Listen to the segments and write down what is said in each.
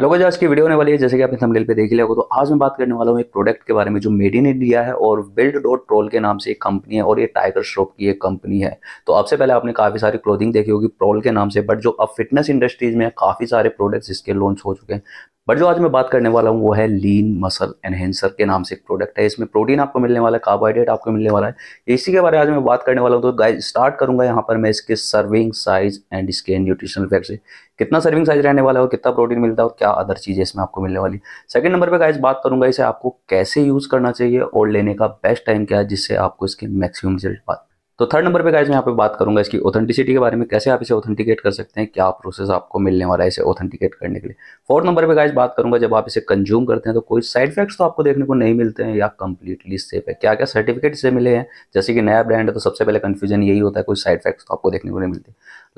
hello guys आज की video होने वाली है जैसे कि आपने थंबनेल पे देख लिया होगा तो आज मैं बात करने वाला हूँ एक प्रोडक्ट के बारे में जो मेड इन इंडिया है और बिल्ड डॉट ट्रोल के नाम से एक कंपनी है और ये टाइगर श्रॉप की एक कंपनी है तो से पहले आपने काफ़ी सारी क्लोथिंग देखी होगी प्रोल के नाम से बट जो अब फिटनेस इंडस्ट्रीज में काफ़ी सारे प्रोडक्ट्स इसके लॉन्च हो चुके हैं बट जो आज मैं बात करने वाला हूँ वो है लीन मसल एनहेंसर के नाम से एक प्रोडक्ट है इसमें प्रोटीन आपको मिलने वाला है कार्बोहाइड्रेट आपको मिलने वाला है इसी के बारे में आज मैं बात करने वाला हूँ तो गाइस स्टार्ट करूंगा यहाँ पर मैं इसके सर्विंग साइज एंड इसके न्यूट्रिशनल फैक्ट से कितना सर्विंग साइज रहने वाला है और कितना प्रोटीन मिलता है और क्या अदर चीज़ें इसमें आपको मिलने वाली सेकंड नंबर पर गाइज बात करूँगा इसे आपको कैसे यूज़ करना चाहिए और लेने का बेस्ट टाइम क्या है जिससे आपको इसके मैक्सिमम रिजल्ट तो थर्ड नंबर पे गाइज मैं यहाँ पे बात करूंगा इसकी ऑथेंटिसिटी के बारे में कैसे आप इसे ऑथेंटिकेट कर सकते हैं क्या प्रोसेस आपको मिलने वाला है इसे ऑथेंटिकेट करने के लिए फोर्थ नंबर पे गाइज बात करूंगा जब आप इसे कंज्यूम करते हैं तो कोई साइड इफेक्ट्स तो आपको देखने को नहीं मिलते हैं या कंप्लीटली सेफ है क्या क्या सर्टिफिकेट इसे मिले हैं जैसे कि नया ब्रांड है तो सबसे पहले कन्फ्यूजन यही होता है कोई साइड इफेक्ट्स तो आपको देखने को नहीं मिलती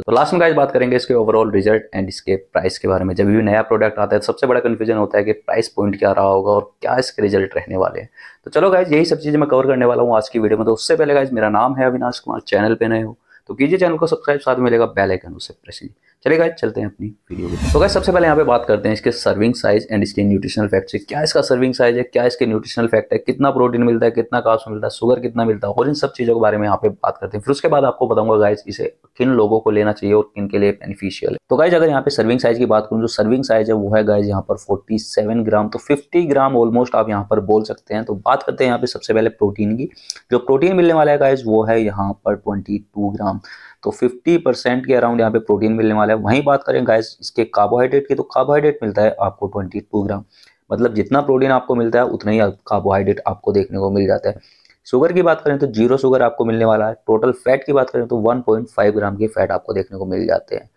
तो लास्ट में गाइस बात करेंगे इसके ओवरऑल रिजल्ट एंड इसके प्राइस के बारे में जब भी नया प्रोडक्ट आता है तो सबसे बड़ा कन्फ्यूजन होता है कि प्राइस पॉइंट क्या रहा होगा और क्या इसके रिजल्ट रहने वाले हैं तो चलो गाइज यही सब चीज़ें मैं कवर करने वाला हूँ आज की वीडियो में तो उससे पहले गाइज मेरा नाम है अविनाश कुमार चैनल पर नए हो तो कीजिए चैनल को सब्सक्राइब साथ मिलेगा बेल आइकन उसे प्रेस कीजिए चलिए चलते हैं अपनी वीडियो में तो गाइस सबसे पहले यहाँ पे बात करते हैं इसके सर्विंग साइज एंड इसके न्यूट्रिशनल फैक्ट से क्या इसका सर्विंग साइज है क्या इसके न्यूट्रिशनल फैक्ट है कितना प्रोटीन मिलता है कितना कास्ट मिलता है शुगर कितना मिलता है और इन सब चीज़ों के बारे में यहाँ पे बात करते हैं फिर उसके बाद आपको बताऊंगा गाइज इसे किन लोगों को लेना चाहिए और किन के लिए बेनिफिशियल है तो गाइज अगर यहाँ पे सर्विंग साइज की बात करूँ जो सर्विंग साइज है वो है गाइज यहाँ पर फोर्टी ग्राम तो फिफ्टी ग्राम ऑलमोस्ट आप यहाँ पर बोल सकते हैं तो बात करते हैं यहाँ पे सबसे पहले प्रोटीन की जो प्रोटीन मिलने वाला है गाइज वो है यहाँ पर ट्वेंटी ग्राम ग्राम तो 50 परसेंट के अराउंड यहाँ पे प्रोटीन मिलने वाला है वहीं बात करें गाइस इसके कार्बोहाइड्रेट की तो कार्बोहाइड्रेट मिलता है आपको 22 ग्राम मतलब जितना प्रोटीन आपको मिलता है उतना ही कार्बोहाइड्रेट आपको देखने को मिल जाता है शुगर की बात करें तो जीरो शुगर आपको मिलने वाला है टोटल फैट की बात करें तो वन ग्राम के फैट आपको देखने को मिल जाते हैं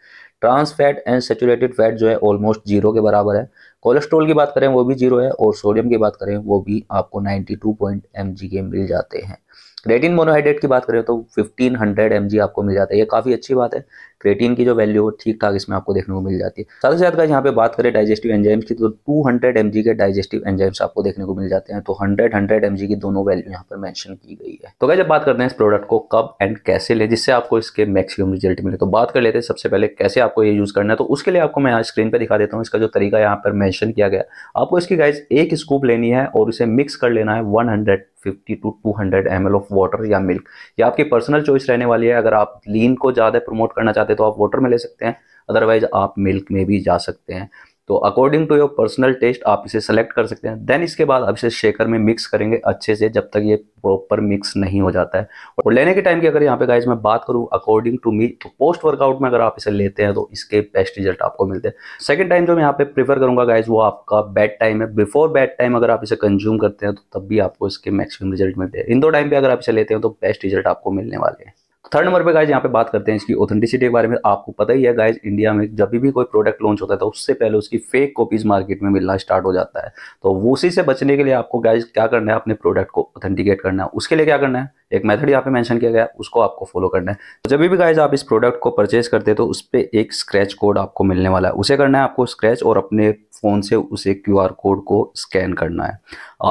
trans fat and saturated fat जो है ऑलमोस्ट जीरो के बराबर है कोलेस्ट्रोल की बात करें वो भी जीरो है और सोडियम की बात करें वो भी आपको नाइनटी टू पॉइंट एम के मिल जाते हैं क्रेटिन मोनोहाइड्रेट की बात करें तो 1500 हंड्रेड आपको मिल जाता है ये काफ़ी अच्छी बात है क्रेटिन की जो वैल्यू है ठीक ठाक इसमें आपको देखने को मिल जाती है साथ ही साथ का यहाँ पे बात करें डाइजेस्टिव एंजाइम्स की तो 200 हंड्रेड के डाइजेस्टिव एंजाइम्स आपको देखने को मिल जाते हैं तो 100 हंड्रेड एम की दोनों वैल्यू यहाँ पर मैंशन की गई है तो क्या जब बात करते हैं इस प्रोडक्ट को कब एंड कैसे ले जिससे आपको इसके मैक्सिमम रिजल्ट मिले तो बात कर लेते हैं सबसे पहले कैसे आपको ये यूज़ करना है तो उसके लिए आपको मैं स्क्रीन पर दिखा देता हूँ इसका जो तरीका यहाँ पर मैं मेंशन किया गया आपको इसकी गाइज एक स्कूप लेनी है और इसे मिक्स कर लेना है 150 टू 200 हंड्रेड ऑफ वाटर या मिल्क ये आपकी पर्सनल चॉइस रहने वाली है अगर आप लीन को ज़्यादा प्रमोट करना चाहते हैं तो आप वाटर में ले सकते हैं अदरवाइज आप मिल्क में भी जा सकते हैं तो according to your personal taste आप इसे सेलेक्ट कर सकते हैं देन इसके बाद आप इसे शेकर में मिक्स करेंगे अच्छे से जब तक ये प्रॉपर मिक्स नहीं हो जाता है और लेने के टाइम की अगर यहाँ पे गाइज मैं बात करूँ अकॉर्डिंग टू मी तो पोस्ट वर्कआउट में अगर आप इसे लेते हैं तो इसके बेस्ट रिजल्ट आपको मिलते हैं सेकेंड टाइम जो मैं यहाँ पे प्रीफर करूँगा गाइज वो आपका बैड टाइम है बिफोर बैड टाइम अगर आप इसे कंज्यूम करते हैं तो तब भी आपको इसके मैक्सिमम रिजल्ट मिलते हैं इन दो टाइम पर अगर आप इसे लेते हैं तो बेस्ट रिजल्ट आपको मिलने वाले हैं थर्ड नंबर पे गाइज यहाँ पे बात करते हैं इसकी ऑथेंटिसिटी के बारे में आपको पता ही है गाइज इंडिया में जब भी कोई प्रोडक्ट लॉन्च होता है तो उससे पहले उसकी फेक कॉपीज मार्केट में मिलना स्टार्ट हो जाता है तो उसी से बचने के लिए आपको गाइज क्या करना है अपने प्रोडक्ट को ऑथेंटिकेट करना है उसके लिए क्या करना है एक मेथड यहाँ पे मेंशन किया गया उसको आपको फॉलो करना है तो जब भी गाइज आप इस प्रोडक्ट को परचेज करते हैं तो उस पर एक स्क्रैच कोड आपको मिलने वाला है उसे करना है आपको स्क्रैच और अपने फ़ोन से उसे क्यू कोड को स्कैन करना है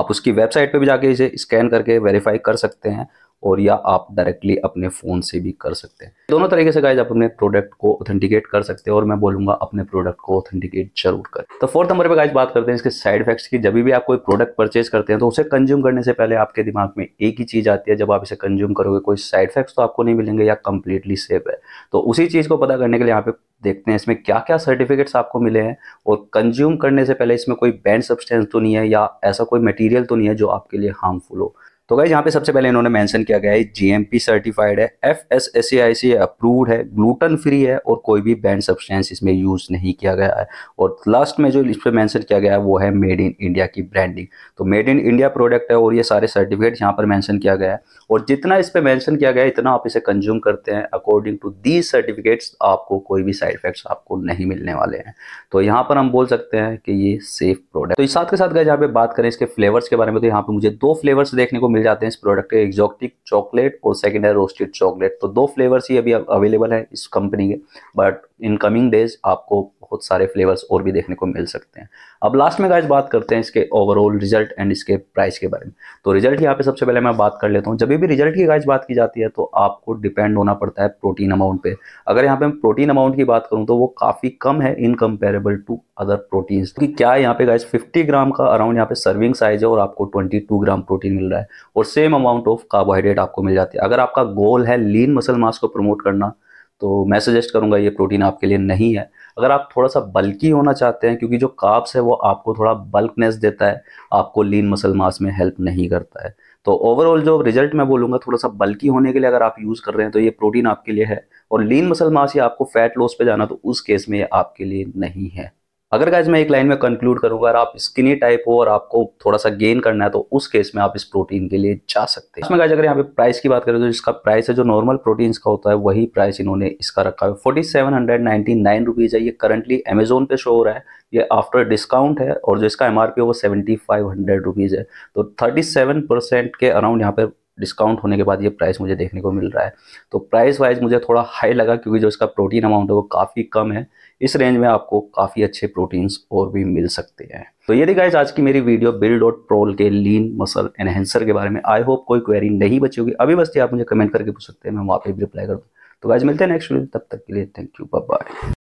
आप उसकी वेबसाइट पर भी जाके इसे स्कैन करके वेरीफाई कर सकते हैं और या आप डायरेक्टली अपने फ़ोन से भी कर सकते हैं दोनों तरीके से गाइज आप अपने प्रोडक्ट को ऑथेंटिकेट कर सकते हैं और मैं बोलूँगा अपने प्रोडक्ट को ऑथेंटिकेट जरूर कर तो फोर्थ नंबर पर गाइज बात करते हैं इसके साइड इफेक्ट्स की जब भी आप कोई प्रोडक्ट परचेज करते हैं तो उसे कंज्यूम करने से पहले आपके दिमाग में एक ही चीज़ आती है जब आप इसे कंज्यूम करोगे कोई साइड इफेक्ट्स तो आपको नहीं मिलेंगे या कंप्लीटली सेफ है तो उसी चीज़ को पता करने के लिए यहाँ पे देखते हैं इसमें क्या क्या सर्टिफिकेट्स आपको मिले हैं और कंज्यूम करने से पहले इसमें कोई बैंड सब्सटेंस तो नहीं है या ऐसा कोई मटेरियल तो नहीं है जो आपके लिए हार्मफुल हो तो गाइज यहाँ पे सबसे पहले इन्होंने मेंशन किया गया है जीएमपी सर्टिफाइड है एफ एस एस आई से अप्रूव्ड है ग्लूटन फ्री है और कोई भी बैंड सब्सटेंस इसमें यूज नहीं किया गया है और लास्ट में जो इस पर मैंसन किया गया है वो है मेड इन इंडिया की ब्रांडिंग तो मेड इन इंडिया प्रोडक्ट है और ये सारे सर्टिफिकेट यहाँ पर मैंशन किया गया है और जितना इस पर मैंशन किया गया है इतना आप इसे कंज्यूम करते हैं अकॉर्डिंग टू दीज सर्टिफिकेट्स आपको कोई भी साइड इफेक्ट्स आपको नहीं मिलने वाले हैं तो यहाँ पर हम बोल सकते हैं कि ये सेफ प्रोडक्ट तो इस साथ के साथ गए यहाँ पे बात करें इसके फ्लेवर्स के बारे में तो यहाँ पर मुझे दो फ्लेवर्स देखने को मिल मिल जाते हैं इस प्रोडक्ट के एक्जॉक्टिक चॉकलेट और सेकेंड है रोस्टेड चॉकलेट तो दो फ्लेवर्स ही अभी अवेलेबल है इस कंपनी के बट इन कमिंग डेज आपको बहुत सारे फ्लेवर्स और भी देखने को मिल सकते हैं अब लास्ट में गाइज बात करते हैं इसके ओवरऑल रिजल्ट एंड इसके प्राइस के बारे में तो रिजल्ट यहाँ पे सबसे पहले मैं बात कर लेता हूँ जब भी रिजल्ट की गाइज बात की जाती है तो आपको डिपेंड होना पड़ता है प्रोटीन अमाउंट पे अगर यहाँ पे मैं प्रोटीन अमाउंट की बात करूँ तो वो काफ़ी कम है in comparable to other protein क्योंकि क्या यहाँ पे गाइज फिफ्टी ग्राम का अराउंड यहाँ पे सर्विंग साइज है और आपको ट्वेंटी ग्राम प्रोटीन मिल रहा है और सेम अमाउंट ऑफ कार्बोहाइड्रेट आपको मिल जाती है अगर आपका गोल है लीन मसल मास को प्रमोट करना तो मैं सजेस्ट करूँगा ये प्रोटीन आपके लिए नहीं है अगर आप थोड़ा सा बल्की होना चाहते हैं क्योंकि जो काप्स है वो आपको थोड़ा बल्कनेस देता है आपको लीन मसल मास में हेल्प नहीं करता है तो ओवरऑल जो रिजल्ट मैं बोलूँगा थोड़ा सा बल्की होने के लिए अगर आप यूज़ कर रहे हैं तो ये प्रोटीन आपके लिए है और लीन मसल मास या आपको फैट लॉस पे जाना तो उस केस में ये आपके लिए नहीं है अगर गाइज मैं एक लाइन में कंक्लूड करूंगा अगर आप स्किनी टाइप हो और आपको थोड़ा सा गेन करना है तो उस केस में आप इस प्रोटीन के लिए जा सकते हैं इसमें गाइज अगर यहाँ पे प्राइस की बात करें तो इसका प्राइस है जो नॉर्मल प्रोटीन्स का होता है वही प्राइस इन्होंने इसका रखा है forty seven hundred ninety nine rupees है ये करंटली अमेजोन पे शो हो रहा है ये आफ्टर डिस्काउंट है और जो इसका एम है वो सेवेंटी फाइव हंड्रेड रुपीज़ है तो थर्टी सेवन परसेंट के अराउंड यहाँ पे डिस्काउंट होने के बाद ये प्राइस मुझे देखने को मिल रहा है तो प्राइस वाइज मुझे थोड़ा हाई लगा क्योंकि जो इसका प्रोटीन अमाउंट है वो काफ़ी कम है इस रेंज में आपको काफ़ी अच्छे प्रोटीन्स और भी मिल सकते हैं तो ये गाइज आज की मेरी वीडियो बिल डॉट प्रोल के लीन मसल एनहेंसर के बारे में आई होप कोई क्वेरी नहीं बची होगी अभी बस ये आप मुझे कमेंट करके पूछ सकते हैं मैं वहाँ पर भी रिप्लाई कर दूँ तो गाइज मिलते हैं नेक्स्ट वीडियो तब तक के लिए थैंक यू बाय